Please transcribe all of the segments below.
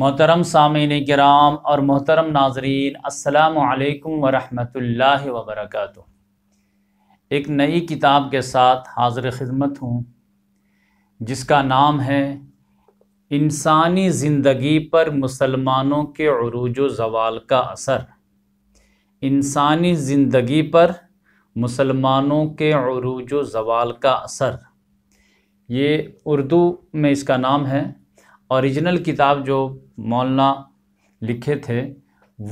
मोहतरम सामीन कराम और मोहतरम नाजरीन असलकम वरहमल वबरक एक नई किताब के साथ हाजिर खिदमत हूँ जिसका नाम है इंसानी ज़िंदगी पर मुसलमानों के अरूज जवाल का असर इंसानी ज़िंदगी पर मुसलमानों के अरूज जवाल का असर ये उर्दू में इसका नाम है ओरिजिनल किताब जो मौलाना लिखे थे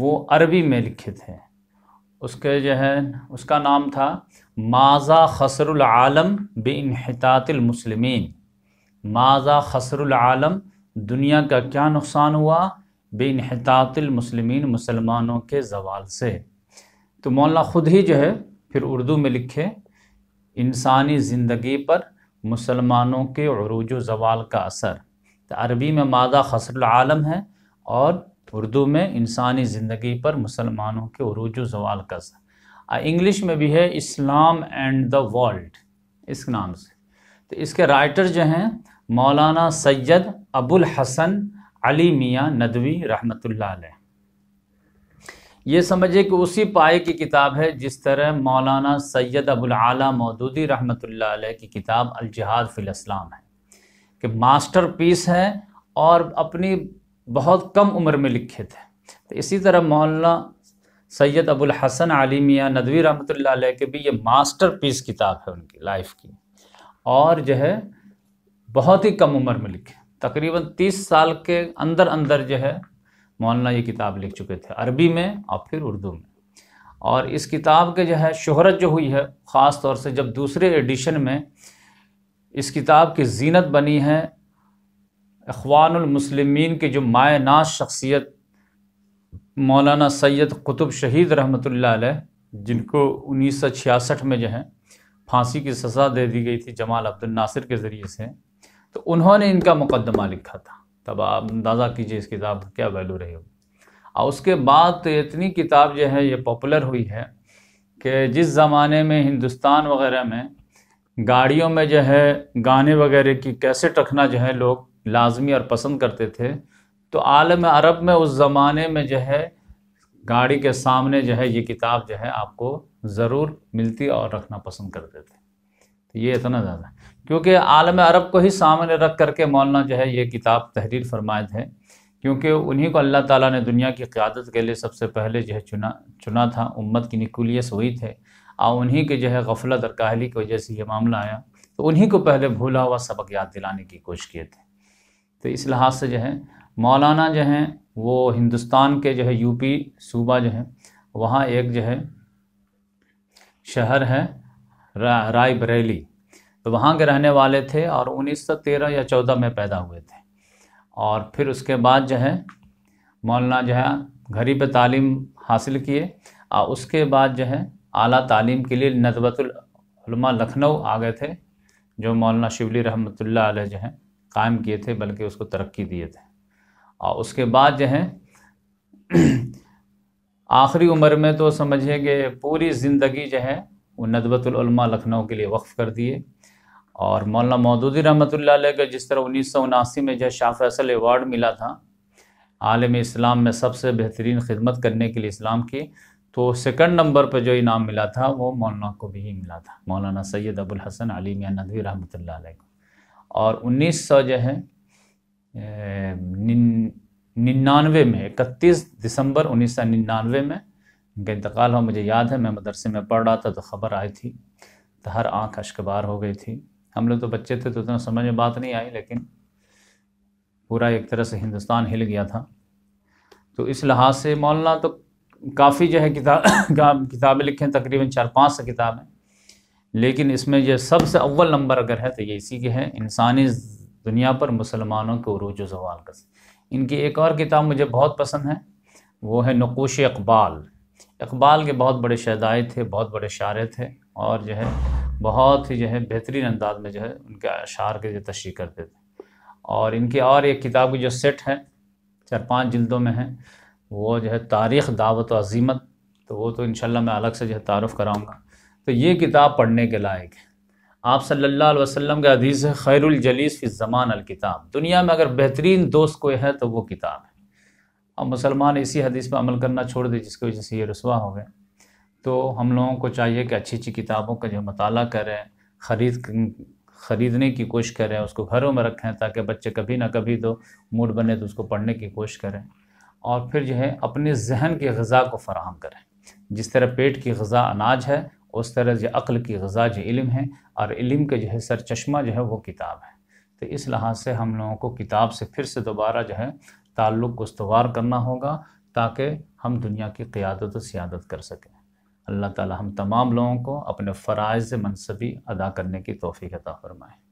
वो अरबी में लिखे थे उसके जो है उसका नाम था माजा खसरुल आलम बे इनहतातिल मुसलमिन माजा खसरुल आलम दुनिया का क्या नुकसान हुआ बे इनहतातिल मुसलमिन मुसलमानों के जवाल से तो मौलाना ख़ुद ही जो है फिर उर्दू में लिखे इंसानी ज़िंदगी पर मुसलमानों के अरूज जवाल का असर तो अरबी में मादा खसर आलम है और उर्दू में इंसानी ज़िंदगी पर मुसलमानों के अरूज जवाल का इंग्लिश में भी है इस्लाम एंड द वर्ल्ड इस नाम से तो इसके राइटर जो हैं मौलाना सैयद अबुल हसन अली मियाँ नदवी रहमतुल्लाह ये समझिए कि उसी पाए की किताब है जिस तरह मौलाना सैयद अबुल आला मौदूदी रहमतुल्लाह की किताब फिल इस्लाम है कि मास्टरपीस हैं और अपनी बहुत कम उम्र में लिखे थे तो इसी तरह मौलाना सैयद अबुल हसन मियाँ नदवी रहमत के भी ये मास्टर पीस किताब है उनकी लाइफ की और जो है बहुत ही कम उम्र में लिखे तकरीबन तीस साल के अंदर अंदर जो है मौलाना ये किताब लिख चुके थे अरबी में और फिर उर्दू में और इस किताब के जो है शहरत जो हुई है ख़ास तौर से जब दूसरे एडिशन में इस किताब की जीनत बनी है अखवानमसलिमिन के जो माय नाश शख्सियत मौलाना सैयद कुतुब शहीद रहमत जिनको उन्नीस सौ छियासठ में जो है फांसी की सज़ा दे दी गई थी जमाल अब्दुल नासिर के ज़रिए से तो उन्होंने इनका मुकदमा लिखा था तब आप अंदाज़ा कीजिए इस किताब का क्या वैल्यू रही होगी और उसके बाद तो इतनी किताब जो है ये पॉपुलर हुई है कि जिस ज़माने में हिंदुस्तान वगैरह में गाड़ियों में जो है गाने वगैरह की कैसेट रखना जो है लोग लाजमी और पसंद करते थे तो आलम अरब में उस ज़माने में जो है गाड़ी के सामने जो है ये किताब जो है आपको ज़रूर मिलती और रखना पसंद करते थे तो ये इतना ज़्यादा क्योंकि आलम अरब को ही सामने रख करके मौलाना जो है ये किताब तहरीर फरमाए थे क्योंकि उन्हीं को अल्लाह ताला ने दुनिया की क़्यादत के लिए सबसे पहले जो है चुना चुना था उम्मत की निकुलियस हुई थे और उन्हीं के जो है गफलत और काहली की वजह से ये मामला आया तो उन्हीं को पहले भूला हुआ सबक याद दिलाने की कोशिश किए थे तो इस लिहाज से जो है मौलाना जो हैं वो हिंदुस्तान के जो है यूपी सूबा जो है वहाँ एक जो है शहर है रा, राय बरेली तो वहाँ के रहने वाले थे और 1913 या 14 में पैदा हुए थे और फिर उसके बाद जो है मौलाना जो है घरी पर तालीम हासिल किए और उसके बाद जो है आला तालीम के लिए नदबतुलमा लखनऊ आ गए थे जो मौलाना शिवली रहमत जो हैं कायम किए थे बल्कि उसको तरक्की दिए थे और उसके बाद जो है आखिरी उम्र में तो समझिए कि पूरी ज़िंदगी जो है वो नदबतुलमा लखनऊ के लिए वक्फ़ कर दिए और मौलाना मौदूदी रहमत का जिस तरह उन्नीस सौ उनासी में जो है शाह फैसल एवार्ड मिला था आलम इस्लाम में सबसे बेहतरीन खिदमत करने के लिए इस्लाम की तो सेकंड नंबर पर जो इनाम मिला था वो मौलाना को भी मिला था मौलाना सैयद अबुल हसन अली मियाँ नदवी रहमत को और उन्नीस सौ जो है निन्यानवे में इकतीस दिसंबर उन्नीस सौ निन्यानवे में उनका इंतकाल हुआ मुझे याद है मैं मदरसे में पढ़ रहा था तो ख़बर आई थी तो हर आँख अशकबार हो गई थी हम लोग तो बच्चे थे तो उतना समझ में बात नहीं आई लेकिन पूरा एक तरह से हिंदुस्तान हिल गया था तो इस लिहाज से मौलाना तो काफ़ी जो है किताब किताबें लिखें तकरीबन चार पाँच सौ किताबें लेकिन इसमें जो सबसे अव्वल नंबर अगर है तो ये इसी के हैं इंसानी दुनिया पर मुसलमानों के उरूज जवाल का इनकी एक और किताब मुझे बहुत पसंद है वो है नकोश इकबाल इकबाल के बहुत बड़े शहदाए थे बहुत बड़े शारे थे और जो है बहुत ही जो है बेहतरीन अंदाज में जो है उनके अशार के जो तशरी करते थे और इनकी और एक किताब की जो सेट है चार पाँच जिल्दों में है वो जो है तारीख़ दावत अजीमत तो वो तो इन मैं अलग से जो है तारफ़ कराऊँगा तो ये किताब पढ़ने के लायक है आप सल्ला वसम के अदीज़ है खैरजलीस फ़ी ज़मान अलकिताब दुनिया में अगर बेहतरीन दोस्त कोई है तो वो किताब है अब मुसलमान इसी हदीस पर अमल करना छोड़ दे जिसकी वजह से ये रसवा हो गए तो हम लोगों को चाहिए कि अच्छी अच्छी किताबों का जो मताल करें ख़रीद ख़रीदने की कोशिश करें उसको घरों में रखें ताकि बच्चे कभी ना कभी तो मूड बने तो उसको पढ़ने की कोशिश करें और फिर जो है अपने जहन की गज़ा को फराहम करें जिस तरह पेट की गज़ा अनाज है उस तरह जो अक्ल की गज़ा जो इल्म है और इल्म के जो है सर चश्मा जो है वो किताब है तो इस लिहाज से हम लोगों को किताब से फिर से दोबारा जो है ताल्लुक़ उसवार करना होगा ताकि हम दुनिया की क़्यादत व सियादत कर सकें अल्लाह ताला हम तमाम लोगों को अपने फ़राइज़ मनसबी अदा करने की तोफ़ी अता फ़रमाएँ